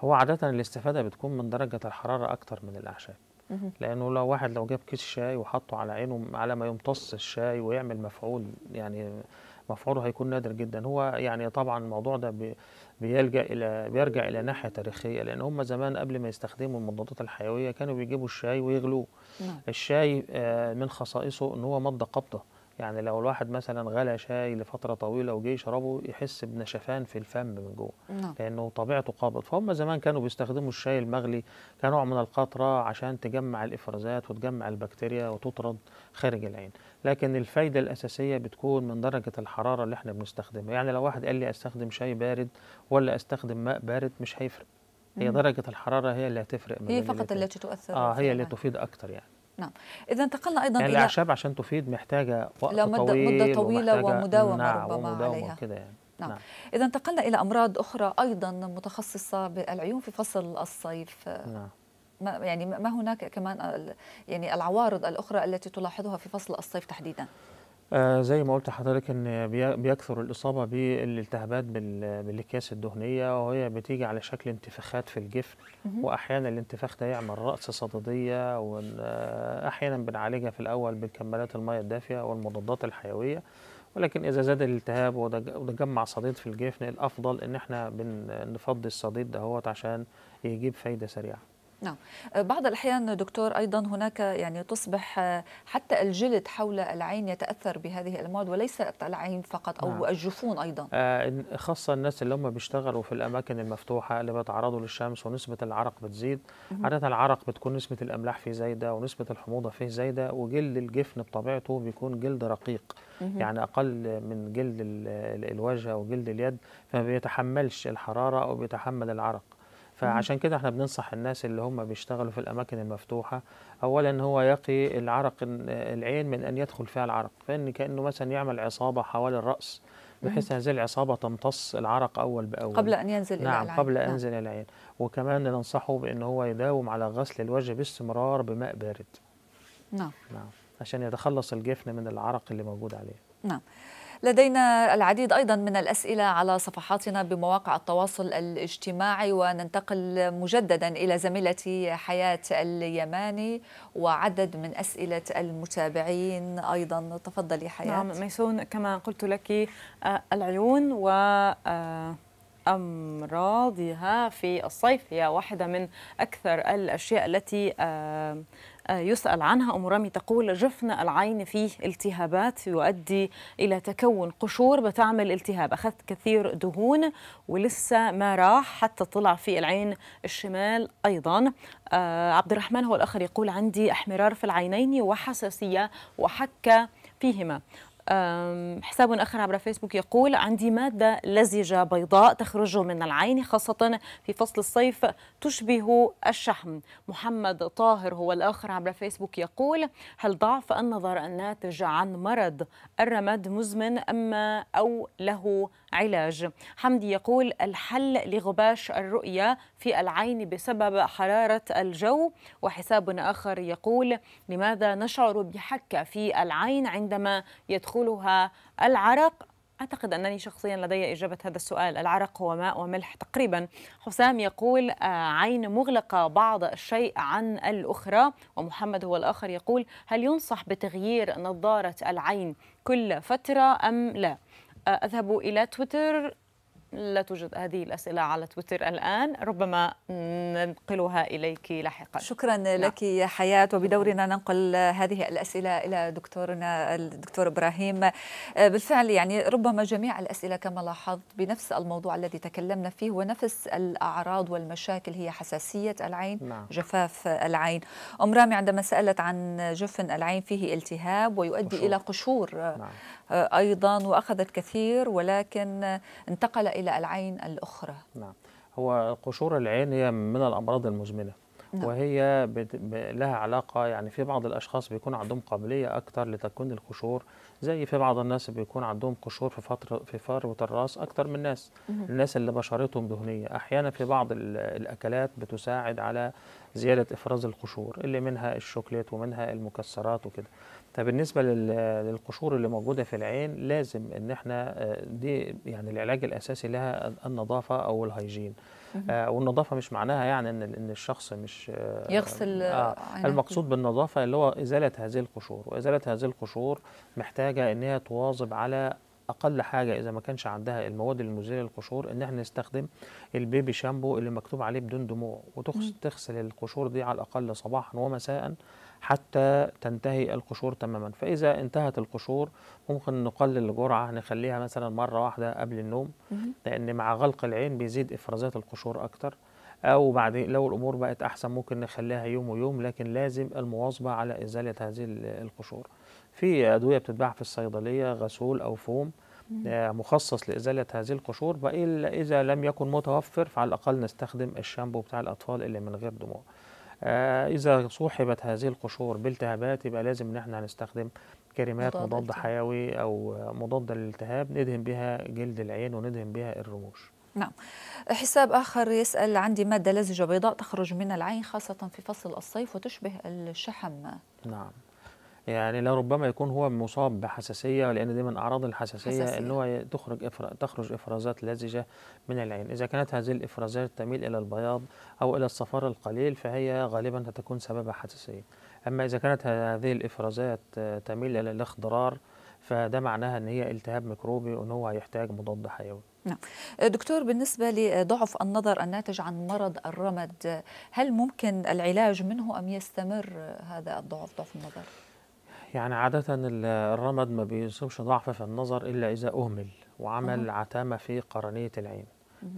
هو عادة الاستفادة بتكون من درجة الحرارة أكثر من الأعشاب لانه لو واحد لو جاب كيس شاي وحطه على عينه على ما يمتص الشاي ويعمل مفعول يعني مفعوله هيكون نادر جدا هو يعني طبعا الموضوع ده بيلجا الى بيرجع الى ناحيه تاريخيه لان هم زمان قبل ما يستخدموا المضادات الحيويه كانوا بيجيبوا الشاي ويغلوه نعم. الشاي آه، من خصائصه ان هو ماده قبضه يعني لو الواحد مثلا غلى شاي لفتره طويله وجه يشربه يحس بنشفان في الفم من جوه نعم. لانه طبيعته قابض فهم زمان كانوا بيستخدموا الشاي المغلي كنوع من القطره عشان تجمع الافرازات وتجمع البكتيريا وتطرد خارج العين لكن الفايده الاساسيه بتكون من درجه الحراره اللي احنا بنستخدمها يعني لو واحد قال لي استخدم شاي بارد ولا استخدم ماء بارد مش هيفرق هي درجه الحراره هي اللي هتفرق هي فقط التي تؤثر اه هي اللي تفيد اكتر يعني نعم اذا انتقلنا ايضا يعني الى الاعشاب عشان تفيد محتاجه وقت لمدة طويل مده طويله ومداومه نعم ربما ومداومة عليها كده يعني. نعم. نعم اذا انتقلنا الى امراض اخرى ايضا متخصصه بالعيون في فصل الصيف نعم ما يعني ما هناك كمان يعني العوارض الاخرى التي تلاحظها في فصل الصيف تحديدا آه، زي ما قلت لحضرتك ان بيكثر الاصابه بالالتهابات بالاكياس الدهنيه وهي بتيجي على شكل انتفاخات في الجفن واحيانا الانتفاخ ده يعمل رأس صدديه واحيانا آه، بنعالجها في الاول بالكمالات الميه الدافيه والمضادات الحيويه ولكن اذا زاد الالتهاب وتجمع صديد في الجفن الافضل ان احنا بنفضي الصديد دهوت عشان يجيب فايده سريعه نعم أه، بعض الأحيان دكتور أيضا هناك يعني تصبح أه، حتى الجلد حول العين يتأثر بهذه المواد وليس العين فقط أو نعم. الجفون أيضا أه، خاصة الناس اللي هم بيشتغلوا في الأماكن المفتوحة اللي بيتعرضوا للشمس ونسبة العرق بتزيد عادة العرق بتكون نسبة الأملاح فيه زايدة ونسبة الحموضة فيه زايدة وجلد الجفن بطبيعته بيكون جلد رقيق يعني أقل من جلد الوجه او جلد اليد فما بيتحملش الحرارة أو بيتحمل العرق فعشان كده احنا بننصح الناس اللي هم بيشتغلوا في الاماكن المفتوحه اولا هو يقي العرق العين من ان يدخل فيها العرق فان كانه مثلا يعمل عصابه حوالي الراس بحيث هذه العصابة تمتص العرق أول بأول قبل أن ينزل نعم إلى العين قبل أن نعم. ينزل إلى العين وكمان ننصحه بأن هو يداوم على غسل الوجه باستمرار بماء بارد نعم نعم عشان يتخلص الجفن من العرق اللي موجود عليه نعم لدينا العديد أيضا من الأسئلة على صفحاتنا بمواقع التواصل الاجتماعي وننتقل مجددا إلى زميلتي حياة اليماني وعدد من أسئلة المتابعين أيضا تفضلي حياة نعم ميسون كما قلت لك آه، العيون و آه، أمراضها في الصيف هي واحدة من أكثر الأشياء التي آه، يسأل عنها أم رامي تقول جفن العين فيه التهابات يؤدي إلى تكون قشور بتعمل التهاب أخذت كثير دهون ولسه ما راح حتى طلع في العين الشمال أيضا آه، عبد الرحمن هو الآخر يقول عندي احمرار في العينين وحساسية وحكة فيهما حساب آخر عبر فيسبوك يقول عندي مادة لزجة بيضاء تخرج من العين خاصة في فصل الصيف تشبه الشحم محمد طاهر هو الآخر عبر فيسبوك يقول هل ضعف النظر الناتج عن مرض الرمد مزمن أما أو له علاج حمدي يقول الحل لغباش الرؤية في العين بسبب حرارة الجو وحساب آخر يقول لماذا نشعر بحكة في العين عندما يدخلها العرق أعتقد أنني شخصيا لدي إجابة هذا السؤال العرق هو ماء وملح تقريبا حسام يقول آه، عين مغلقة بعض الشيء عن الأخرى ومحمد هو الآخر يقول هل ينصح بتغيير نظارة العين كل فترة أم لا أذهب إلى تويتر لا توجد هذه الأسئلة على تويتر الآن ربما ننقلها إليك لاحقا شكرا نعم. لك يا حياة وبدورنا ننقل هذه الأسئلة إلى دكتورنا الدكتور إبراهيم بالفعل يعني ربما جميع الأسئلة كما لاحظت بنفس الموضوع الذي تكلمنا فيه ونفس الأعراض والمشاكل هي حساسية العين نعم. جفاف العين أم رامي عندما سألت عن جفن العين فيه التهاب ويؤدي قشور. إلى قشور نعم. آه، أيضا وأخذت كثير ولكن انتقل إلى العين الأخرى نعم هو قشور العين هي من الأمراض المزمنة نعم. وهي لها علاقة يعني في بعض الأشخاص بيكون عندهم قابلية أكتر لتكوين القشور زي في بعض الناس بيكون عندهم قشور في فترة في فروة الراس أكتر من الناس الناس اللي بشرتهم دهنية أحيانا في بعض الأكلات بتساعد على زيادة إفراز القشور اللي منها الشوكليت ومنها المكسرات وكده طب بالنسبه للقشور اللي موجوده في العين لازم ان احنا آه، دي يعني العلاج الاساسي لها النظافه او الهيجين آه والنظافه مش معناها يعني ان ان الشخص مش آه يغسل آه المقصود بالنظافه اللي هو ازاله هذه القشور وازاله هذه القشور محتاجه ان هي تواظب على اقل حاجه اذا ما كانش عندها المواد المزيله للقشور ان احنا نستخدم البيبي شامبو اللي مكتوب عليه بدون دموع وتغسل القشور دي على الاقل صباحا ومساء حتى تنتهي القشور تماما فإذا انتهت القشور ممكن نقلل الجرعة نخليها مثلا مرة واحدة قبل النوم لأن مع غلق العين بيزيد إفرازات القشور أكتر أو بعدين لو الأمور بقت أحسن ممكن نخليها يوم ويوم لكن لازم المواظبة على إزالة هذه القشور في أدوية بتتباع في الصيدلية غسول أو فوم آه، مخصص لإزالة هذه القشور بقى إذا لم يكن متوفر فعلى الأقل نستخدم الشامبو بتاع الأطفال اللي من غير دموع آه، إذا صوحبت هذه القشور بالتهابات يبقى لازم إن احنا نستخدم كريمات مضاد حيوي أو مضاد للالتهاب ندهن بها جلد العين وندهن بها الرموش نعم حساب آخر يسأل عندي مادة لزجة بيضاء تخرج من العين خاصة في فصل الصيف وتشبه الشحم نعم يعني لربما ربما يكون هو مصاب بحساسيه لان دي من اعراض الحساسيه حساسية. ان هو تخرج إفر... تخرج افرازات لزجه من العين اذا كانت هذه الافرازات تميل الى البياض او الى الصفار القليل فهي غالبا هتكون سببها حساسيه اما اذا كانت هذه الافرازات تميل الى الاخضرار فده معناها ان هي التهاب ميكروبي وان هو هيحتاج مضاد حيوي نعم دكتور بالنسبة لضعف النظر الناتج عن مرض الرمد هل ممكن العلاج منه أم يستمر هذا الضعف ضعف النظر؟ يعني عادة الرمد ما بيصيبش ضعف في النظر إلا إذا أهمل وعمل أه. عتامة في قرنية العين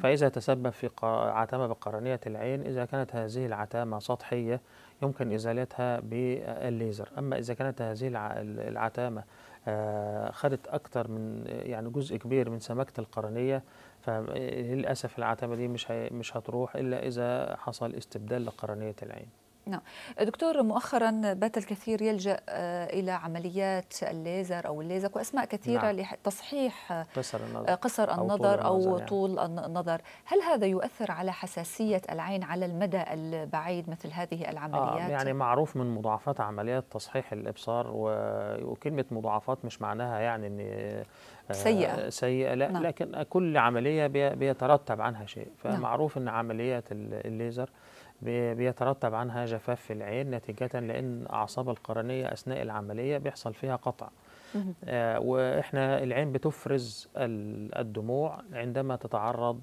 فإذا تسبب في عتامة بقرنية العين إذا كانت هذه العتامة سطحية يمكن إزالتها بالليزر أما إذا كانت هذه العتامة آه، خدت أكثر من يعني جزء كبير من سمكة القرنية فللأسف العتامة دي مش مش هتروح إلا إذا حصل استبدال لقرنية العين نعم دكتور مؤخرا بات الكثير يلجا آه، الى عمليات الليزر او الليزك واسماء كثيره نعم. لتصحيح قصر النظر, آه، قصر النظر او طول, النظر, طول يعني. النظر هل هذا يؤثر على حساسيه العين على المدى البعيد مثل هذه آه، العمليات آه يعني معروف من مضاعفات عمليات تصحيح الابصار وكلمه مضاعفات مش معناها يعني ان سيئة سيئة لا نعم. لكن كل عملية بيترتب عنها شيء نعم. فمعروف نعم. ان عمليات الليزر بيترتب عنها جفاف في العين نتيجة لأن أعصاب القرنية أثناء العملية بيحصل فيها قطع آه وإحنا العين بتفرز الدموع عندما تتعرض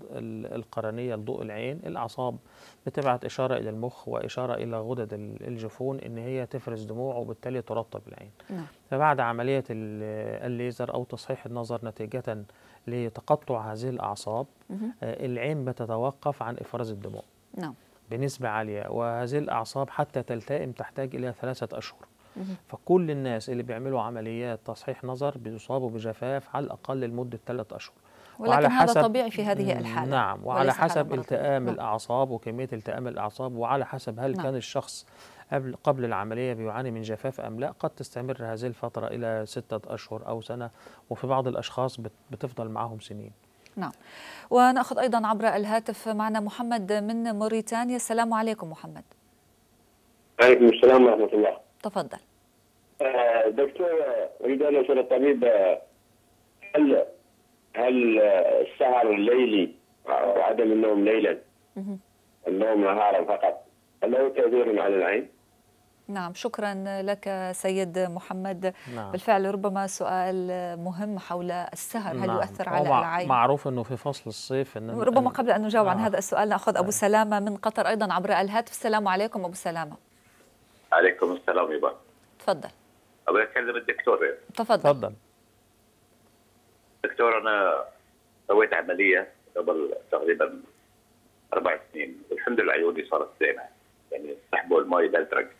القرنية لضوء العين الأعصاب بتبعت إشارة إلى المخ وإشارة إلى غدد الجفون إن هي تفرز دموع وبالتالي ترطب العين نعم. فبعد عملية الليزر أو تصحيح النظر نتيجة لتقطع هذه الأعصاب آه العين بتتوقف عن إفراز الدموع نعم بنسبة عالية وهذه الأعصاب حتى تلتئم تحتاج إلى ثلاثة أشهر فكل الناس اللي بيعملوا عمليات تصحيح نظر بيصابوا بجفاف على الأقل لمدة ثلاثة أشهر ولكن وعلى حسب هذا طبيعي في هذه الحالة نعم وعلى حسب التئام نعم. الأعصاب وكمية التئام الأعصاب وعلى حسب هل نعم. كان الشخص قبل قبل العملية بيعاني من جفاف أم لا قد تستمر هذه الفترة إلى ستة أشهر أو سنة وفي بعض الأشخاص بتفضل معهم سنين نعم ونأخذ أيضا عبر الهاتف معنا محمد من موريتانيا السلام عليكم محمد عليكم السلام ورحمة الله تفضل آه، دكتور أريد أن أسأل الطبيب آه، هل هل آه، السهر الليلي وعدم النوم ليلا النوم نهارا فقط هل له تأثير على العين؟ نعم شكرا لك سيد محمد نعم. بالفعل ربما سؤال مهم حول السهر هل نعم. يؤثر على العين معروف انه في فصل الصيف إن ربما أن... قبل ان نجاوب نعم. عن هذا السؤال ناخذ ابو نعم. سلامه من قطر ايضا عبر الهاتف السلام عليكم ابو سلامه عليكم السلام يبا تفضل ابغى اكلم الدكتور تفضل تفضل دكتور انا سويت عمليه قبل تقريبا اربع سنين والحمد لله عيوني صارت زينه يعني سحبوا الماء بالترك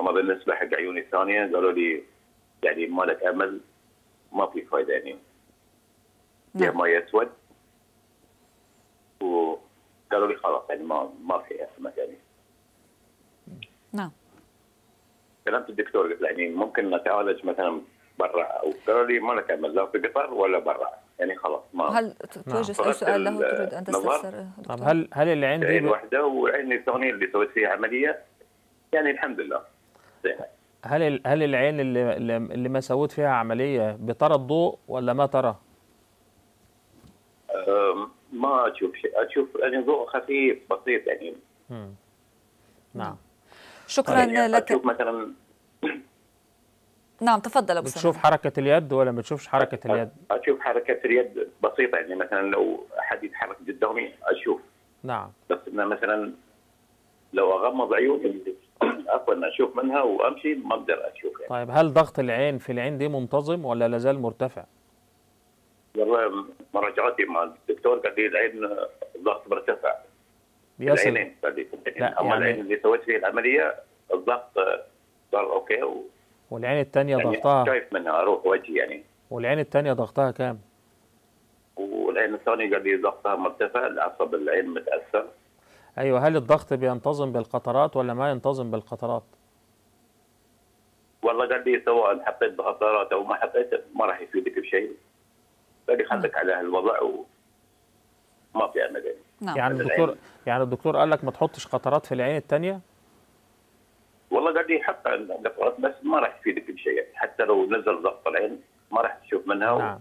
اما بالنسبه حق عيوني الثانيه قالوا لي يعني ما لك امل ما في فايده يعني نعم. يا ماي اسود وقالوا لي خلاص يعني ما ما في امل يعني نعم كلمت الدكتور قلت له يعني ممكن نتعالج مثلا برا او قالوا لي ما لك امل لا في قطر ولا برا يعني خلاص ما هل نعم. توجه اي سؤال له تريد ان تستفسر طب هل هل اللي عندي عين واحده وعيني الثانيه اللي سويت فيها عمليه يعني الحمد لله هل هل العين اللي اللي ما سويت فيها عمليه بترى الضوء ولا ما ترى؟ ما اشوف شيء اشوف يعني ضوء خفيف بسيط يعني مم. نعم شكرا يعني لك اشوف مثلا نعم تفضل ابو بتشوف حركه اليد ولا ما بتشوفش حركه اليد؟ اشوف حركه اليد بسيطه يعني مثلا لو حد يتحرك قدامي اشوف نعم بس مثلا لو اغمض عيوني اقوى ان اشوف منها وامشي ما اقدر اشوف يعني. طيب هل ضغط العين في العين دي منتظم ولا لازال مرتفع؟ والله مراجعاتي مع الدكتور قال لي العين الضغط مرتفع بيصل العينين قال لي اما يعني... العين اللي سويت فيها العمليه الضغط صار اوكي و... والعين الثانيه يعني ضغطها شايف منها اروح وجهي يعني والعين الثانيه ضغطها كام؟ والعين الثانيه قال لي ضغطها مرتفع العصب العين متاثر ايوه هل الضغط بينتظم بالقطرات ولا ما ينتظم بالقطرات؟ والله قال لي سواء حطيت بقطرات او ما حطيت ما راح يفيدك بشيء قال لي خليك نعم. على هالوضع وما في امل نعم. يعني الدكتور يعني الدكتور قال لك ما تحطش قطرات في العين الثانيه؟ والله قال لي حط قطرات بس ما راح تفيدك بشيء حتى لو نزل ضغط العين ما راح تشوف منها نعم و... نعم,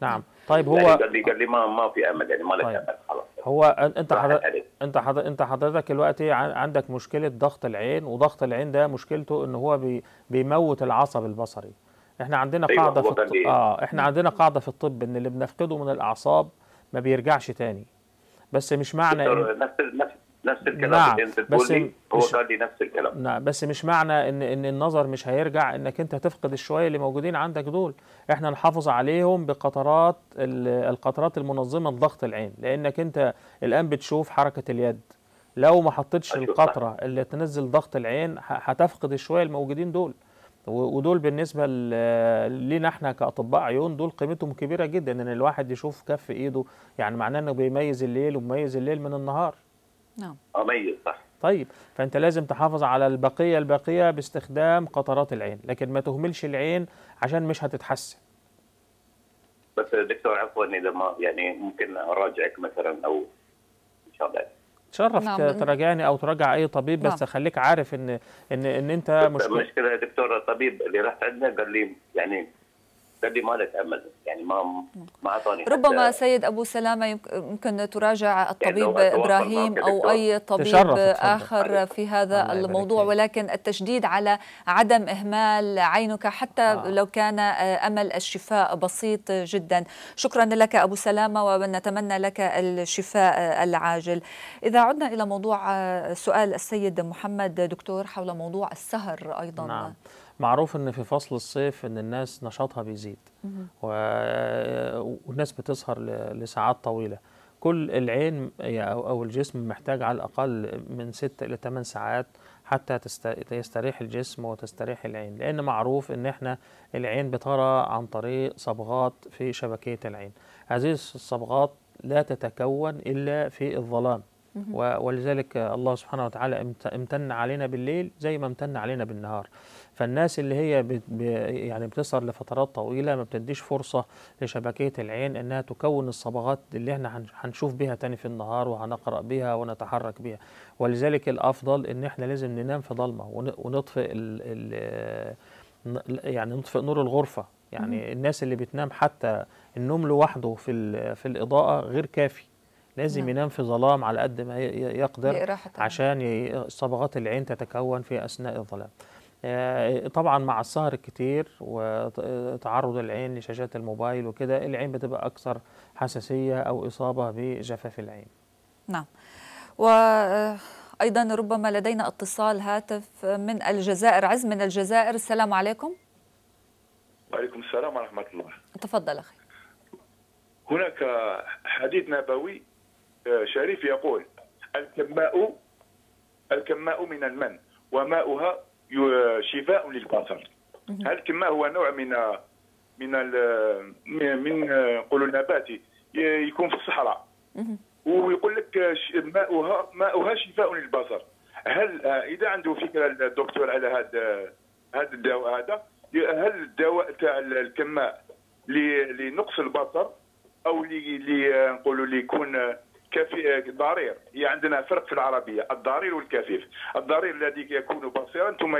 نعم. نعم. طيب يعني هو قال لي قال لي ما ما في امل يعني ما لك طيب. امل خلاص هو انت حضرتك انت حضرتك انت حضرتك دلوقتي إيه، عندك مشكله ضغط العين وضغط العين ده مشكلته ان هو بي بيموت العصب البصري احنا عندنا أيوة قاعده في الطب اه احنا عندنا قاعده في الطب ان اللي بنفقده من الاعصاب ما بيرجعش تاني بس مش معنى إن... نفس نفس الكلام نعم. اللي انت بتقولي هو مش... قال لي نفس الكلام نعم بس مش معنى ان ان النظر مش هيرجع انك انت هتفقد الشويه اللي موجودين عندك دول احنا نحافظ عليهم بقطرات القطرات المنظمه لضغط العين لانك انت الان بتشوف حركه اليد لو ما حطيتش أيوة، القطره اللي تنزل ضغط العين هتفقد الشويه الموجودين دول ودول بالنسبه لينا احنا كاطباء عيون دول قيمتهم كبيره جدا ان الواحد يشوف كف ايده يعني معناه انه بيميز الليل وبيميز الليل من النهار نعم اميز صح طيب فانت لازم تحافظ على البقيه الباقيه باستخدام قطرات العين لكن ما تهملش العين عشان مش هتتحسن بس دكتور عفوا اذا ما يعني ممكن اراجعك مثلا او ان شاء الله تشرف نعم. تراجعني او تراجع اي طبيب بس نعم. خليك عارف ان ان ان انت مشكله مشكله يا دكتور الطبيب اللي راح عندنا قال لي يعني ربي ما له يعني ما ما اعطاني ربما سيد ابو سلامه يمكن تراجع الطبيب يعني ابراهيم او اي طبيب اخر في هذا الموضوع ولكن التشديد على عدم اهمال عينك حتى آه. لو كان آه، امل الشفاء بسيط جدا شكرا لك ابو سلامه ونتمنى لك الشفاء آه، العاجل اذا عدنا الى موضوع آه، سؤال السيد محمد دكتور حول موضوع السهر ايضا نعم. معروف ان في فصل الصيف ان الناس نشاطها بيزيد و... والناس بتسهر ل... لساعات طويله كل العين او الجسم محتاج على الاقل من 6 الى 8 ساعات حتى تست... يستريح الجسم وتستريح العين لان معروف ان احنا العين بترى عن طريق صبغات في شبكيه العين هذه الصبغات لا تتكون الا في الظلام ولذلك الله سبحانه وتعالى امتن علينا بالليل زي ما امتن علينا بالنهار فالناس اللي هي يعني بتسهر لفترات طويله ما بتديش فرصه لشبكيه العين انها تكون الصبغات اللي احنا هنشوف بها تاني في النهار وهنقرا بها ونتحرك بها ولذلك الافضل ان احنا لازم ننام في ضلمه ونطفئ ال ال يعني نطفئ نور الغرفه يعني الناس اللي بتنام حتى النوم لوحده في في الاضاءه غير كافي لازم نعم. ينام في ظلام على قد ما يقدر عشان صبغات العين تتكون في أثناء الظلام آه، طبعا مع السهر الكتير وتعرض العين لشاشات الموبايل وكده العين بتبقى أكثر حساسية أو إصابة بجفاف العين نعم و آه، أيضا ربما لدينا اتصال هاتف من الجزائر عز من الجزائر السلام عليكم وعليكم السلام ورحمة الله تفضل أخي هناك حديث نبوي آه، شريف يقول الكماء الكماء من المن وماؤها شفاء للبصر هل الكماء هو نوع من من من نقولوا نباتي يكون في الصحراء ويقول لك ماؤها ماؤها شفاء للبصر هل آه، اذا عنده فكره الدكتور على هذا هذا الدواء هذا هل الدواء تاع الكماء لنقص البصر او نقولوا ليكون يكون كفي ضرير هي عندنا فرق في العربيه الضرير والكفيف الضرير الذي يكون بصيرا ثم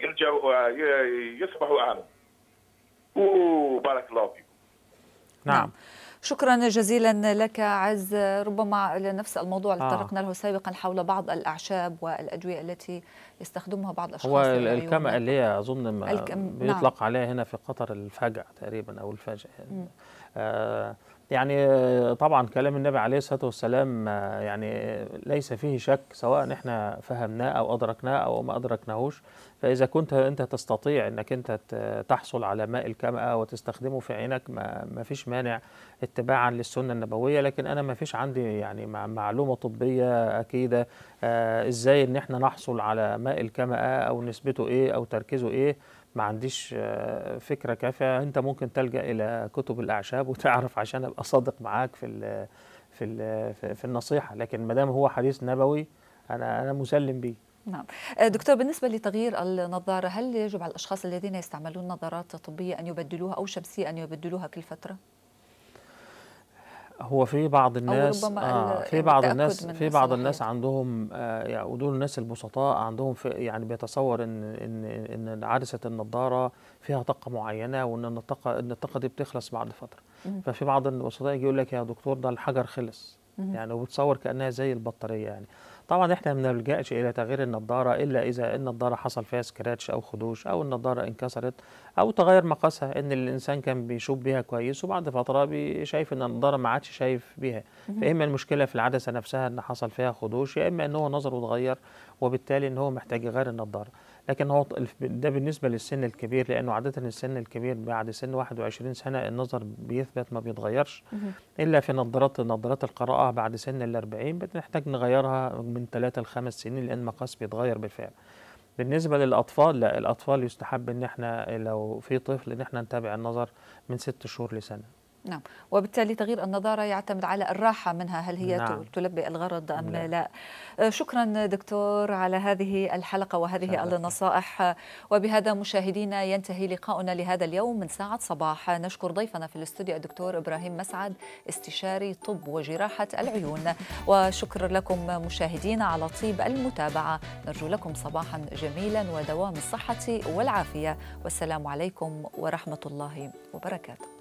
يرجع يصبح اعمى وبارك الله فيكم نعم شكرا جزيلا لك عز ربما لنفس الموضوع اللي آه. تطرقنا له سابقا حول بعض الاعشاب والادويه التي يستخدمها بعض الاشخاص هو الكمأ اللي هي اظن الكم... بيطلق نعم. عليها هنا في قطر الفجع تقريبا او الفجع يعني. آه يعني طبعا كلام النبي عليه الصلاة والسلام يعني ليس فيه شك سواء احنا فهمناه أو أدركناه أو ما أدركناهوش فإذا كنت أنت تستطيع أنك أنت تحصل على ماء الكمأة وتستخدمه في عينك ما, ما فيش مانع اتباعا للسنة النبوية لكن أنا ما فيش عندي يعني معلومة طبية أكيدة آه، ازاي ان احنا نحصل على ماء الكمأة أو نسبته ايه أو تركيزه ايه ما عنديش آه، فكرة كافية أنت ممكن تلجأ إلى كتب الأعشاب وتعرف عشان أبقى صادق معاك في الـ في الـ في النصيحة لكن ما دام هو حديث نبوي أنا أنا مسلم بيه نعم آه، دكتور بالنسبة لتغيير النظارة هل يجب على الأشخاص الذين يستعملون نظارات طبية أن يبدلوها أو شمسية أن يبدلوها كل فترة؟ هو في بعض الناس آه يعني في بعض الناس في بعض الناس عندهم آه يعني ودول الناس البسطاء عندهم في يعني بيتصور ان ان ان عدسه النضاره فيها طاقه معينه وان الطاقه ان الطاقه دي بتخلص بعد فتره ففي بعض البسطاء يجي يقول لك يا دكتور ده الحجر خلص يعني وبتصور كانها زي البطاريه يعني طبعا احنا ما بنلجاش الى تغيير النضاره الا اذا النضاره حصل فيها سكراتش او خدوش او النضاره انكسرت او تغير مقاسها ان الانسان كان بيشوف بيها كويس وبعد فتره شايف ان النضاره ما عادش شايف بيها فاما المشكله في العدسه نفسها ان حصل فيها خدوش يا اما ان هو نظره اتغير وبالتالي ان هو محتاج يغير النضاره لكن هو ده بالنسبه للسن الكبير لانه عاده السن الكبير بعد سن 21 سنه النظر بيثبت ما بيتغيرش الا في نظارات نظارات القراءه بعد سن ال 40 بنحتاج نغيرها من 3 ل 5 سنين لان المقاس بيتغير بالفعل بالنسبة للأطفال لا الأطفال يستحب إن إحنا لو في طفل إن إحنا نتابع النظر من ست شهور لسنة نعم وبالتالي تغيير النظارة يعتمد على الراحة منها هل هي نعم. تلبي الغرض أم نعم. لا آه، شكرا دكتور على هذه الحلقة وهذه النصائح وبهذا مشاهدينا ينتهي لقاؤنا لهذا اليوم من ساعة صباح نشكر ضيفنا في الاستوديو الدكتور إبراهيم مسعد استشاري طب وجراحة العيون وشكرا لكم مشاهدينا على طيب المتابعة نرجو لكم صباحا جميلا ودوام الصحة والعافية والسلام عليكم ورحمة الله وبركاته